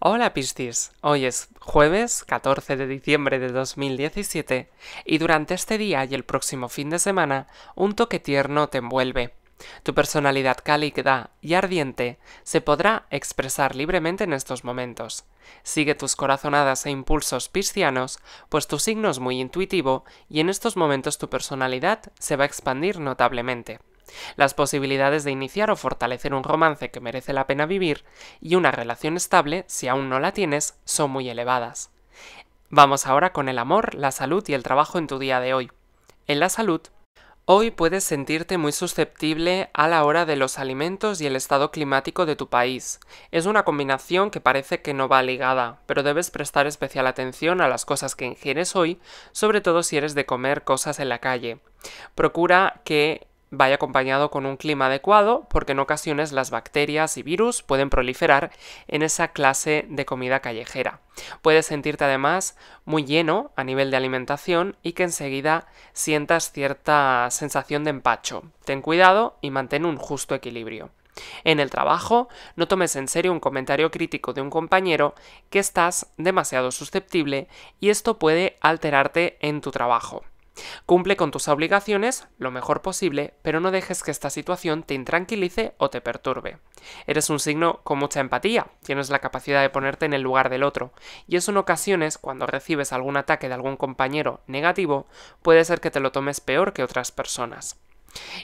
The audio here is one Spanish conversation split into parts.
Hola Piscis, hoy es jueves 14 de diciembre de 2017 y durante este día y el próximo fin de semana un toque tierno te envuelve. Tu personalidad cálida y ardiente se podrá expresar libremente en estos momentos. Sigue tus corazonadas e impulsos piscianos, pues tu signo es muy intuitivo y en estos momentos tu personalidad se va a expandir notablemente las posibilidades de iniciar o fortalecer un romance que merece la pena vivir y una relación estable, si aún no la tienes, son muy elevadas. Vamos ahora con el amor, la salud y el trabajo en tu día de hoy. En la salud, hoy puedes sentirte muy susceptible a la hora de los alimentos y el estado climático de tu país. Es una combinación que parece que no va ligada, pero debes prestar especial atención a las cosas que ingieres hoy, sobre todo si eres de comer cosas en la calle. Procura que vaya acompañado con un clima adecuado, porque en ocasiones las bacterias y virus pueden proliferar en esa clase de comida callejera. Puedes sentirte además muy lleno a nivel de alimentación y que enseguida sientas cierta sensación de empacho. Ten cuidado y mantén un justo equilibrio. En el trabajo, no tomes en serio un comentario crítico de un compañero que estás demasiado susceptible y esto puede alterarte en tu trabajo. Cumple con tus obligaciones lo mejor posible, pero no dejes que esta situación te intranquilice o te perturbe. Eres un signo con mucha empatía, tienes la capacidad de ponerte en el lugar del otro, y eso en ocasiones, cuando recibes algún ataque de algún compañero negativo, puede ser que te lo tomes peor que otras personas.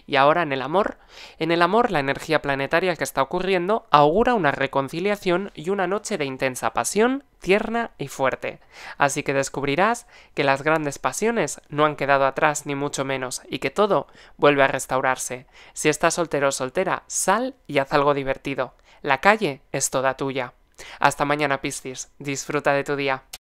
Y ahora en el amor, en el amor la energía planetaria que está ocurriendo augura una reconciliación y una noche de intensa pasión, tierna y fuerte. Así que descubrirás que las grandes pasiones no han quedado atrás ni mucho menos y que todo vuelve a restaurarse. Si estás soltero o soltera, sal y haz algo divertido. La calle es toda tuya. Hasta mañana Piscis, disfruta de tu día.